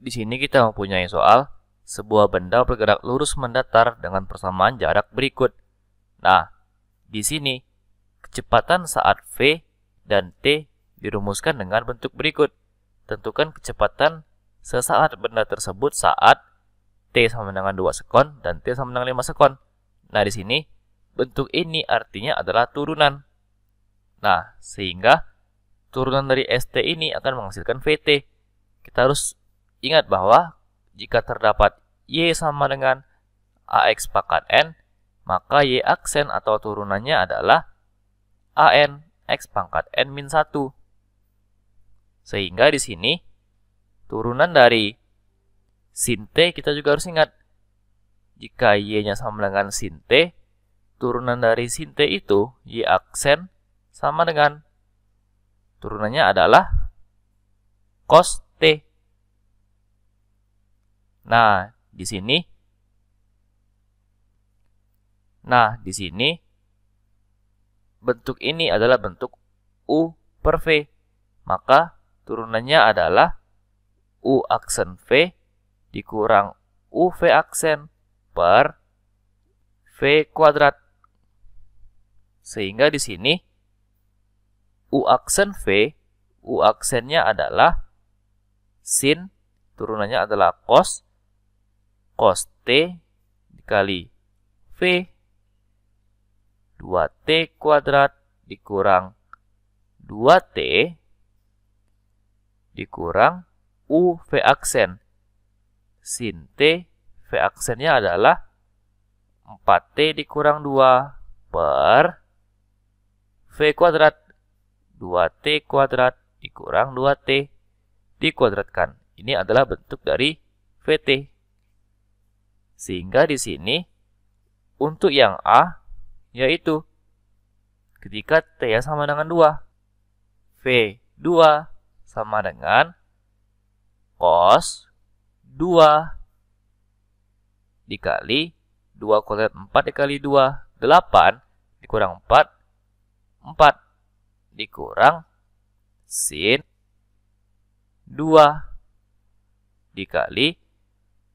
Di sini kita mempunyai soal sebuah benda bergerak lurus mendatar dengan persamaan jarak berikut. Nah, di sini kecepatan saat V dan T dirumuskan dengan bentuk berikut. Tentukan kecepatan sesaat benda tersebut saat T sama dengan 2 sekon dan T sama dengan 5 sekon. Nah, di sini bentuk ini artinya adalah turunan. Nah, sehingga turunan dari ST ini akan menghasilkan VT. Kita harus Ingat bahwa jika terdapat Y sama dengan AX pangkat N, maka Y aksen atau turunannya adalah AN X pangkat N min 1. Sehingga di sini, turunan dari sin T kita juga harus ingat. Jika Y-nya sama dengan sin T, turunan dari sin T itu, Y aksen sama dengan turunannya adalah cos T. Nah, di sini Nah, di sini bentuk ini adalah bentuk U per V. Maka turunannya adalah U aksen V dikurang u v aksen per V kuadrat. Sehingga di sini U aksen V, U aksennya adalah sin, turunannya adalah cos cos T dikali V 2T kuadrat dikurang 2T dikurang U V aksen. Sin T V aksennya adalah 4T dikurang 2 per V kuadrat 2T kuadrat dikurang 2T dikuadratkan. Ini adalah bentuk dari VT. Sehingga di sini untuk yang A yaitu ketika T ya sama dengan 2. V2 sama dengan cos 2 dikali 2 kuadrat 4 dikali 2, 8 dikurang 4, 4 dikurang sin 2 dikali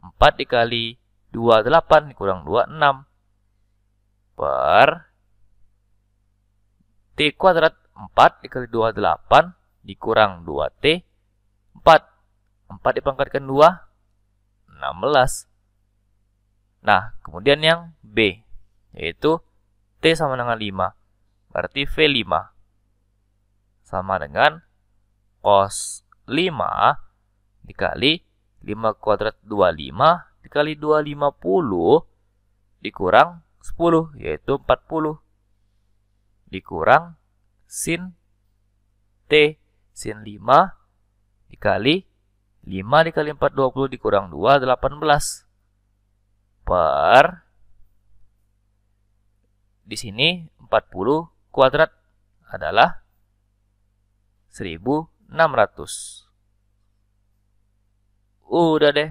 4 dikali 28 dikurang 26 per T kuadrat 4 dikali 28 dikurang 2T 4. 4 dipangkatkan 2 16. Nah, kemudian yang B yaitu T sama dengan 5. Berarti V5 sama dengan cos 5 dikali 5 kuadrat 25 kali 2 50 dikurang 10 yaitu 40 dikurang sin T sin 5 dikali 5 dikali 4 20 dikurang 2 18 per di sini 40 kuadrat adalah 1600 udah deh